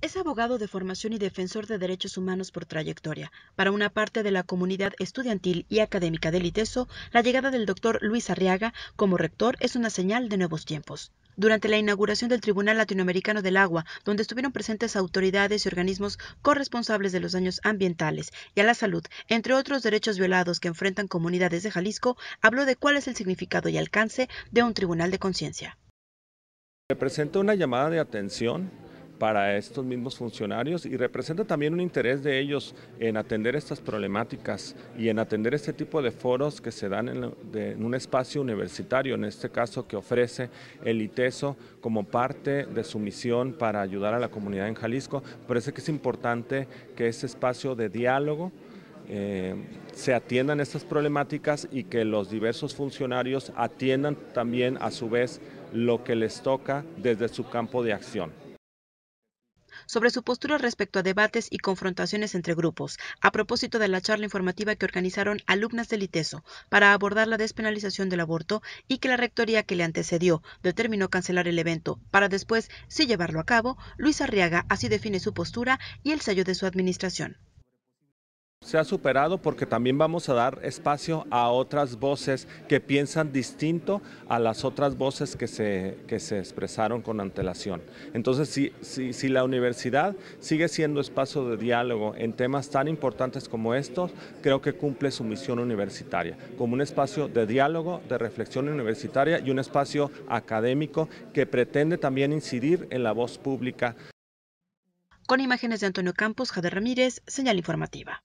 Es abogado de formación y defensor de derechos humanos por trayectoria. Para una parte de la comunidad estudiantil y académica del ITESO, la llegada del doctor Luis Arriaga como rector es una señal de nuevos tiempos. Durante la inauguración del Tribunal Latinoamericano del Agua, donde estuvieron presentes autoridades y organismos corresponsables de los daños ambientales y a la salud, entre otros derechos violados que enfrentan comunidades de Jalisco, habló de cuál es el significado y alcance de un tribunal de conciencia. Representa una llamada de atención para estos mismos funcionarios y representa también un interés de ellos en atender estas problemáticas y en atender este tipo de foros que se dan en, un espacio universitario, en este caso que ofrece el ITESO como parte de su misión para ayudar a la comunidad en Jalisco. Parece que es importante que ese espacio de diálogo eh, se atiendan estas problemáticas y que los diversos funcionarios atiendan también a su vez lo que les toca desde su campo de acción sobre su postura respecto a debates y confrontaciones entre grupos, a propósito de la charla informativa que organizaron alumnas del ITESO para abordar la despenalización del aborto y que la rectoría que le antecedió determinó cancelar el evento para después sí llevarlo a cabo, Luis Arriaga así define su postura y el sello de su administración. Se ha superado porque también vamos a dar espacio a otras voces que piensan distinto a las otras voces que se, que se expresaron con antelación. Entonces, si, si la universidad sigue siendo espacio de diálogo en temas tan importantes como estos, creo que cumple su misión universitaria, como un espacio de diálogo, de reflexión universitaria y un espacio académico que pretende también incidir en la voz pública. Con imágenes de Antonio Campos, Jade Ramírez, señal informativa.